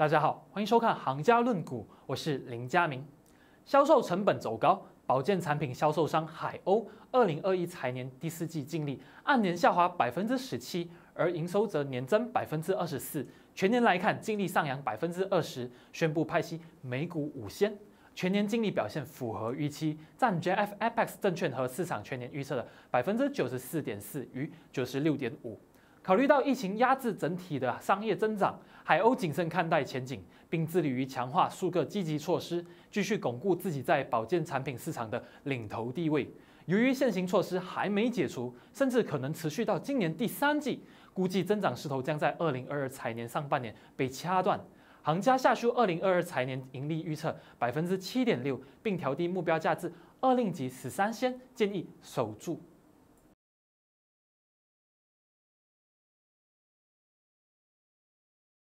大家好，欢迎收看《行家论股》，我是林佳明。销售成本走高，保健产品销售商海鸥，二零二一财年第四季净利按年下滑百分之十七，而营收则年增百分之二十四。全年来看，净利上扬百分之二十，宣布派息每股五仙。全年净利表现符合预期，占 JF Apex 证券和市场全年预测的百分之九十四点四与九十六点五。考虑到疫情压制整体的商业增长，海鸥谨慎看待前景，并致力于强化数个积极措施，继续巩固自己在保健产品市场的领头地位。由于现行措施还没解除，甚至可能持续到今年第三季，估计增长势头将在二零二二财年上半年被掐断。行家下修二零二二财年盈利预测百分之七点六，并调低目标价至二令级十三仙，建议守住。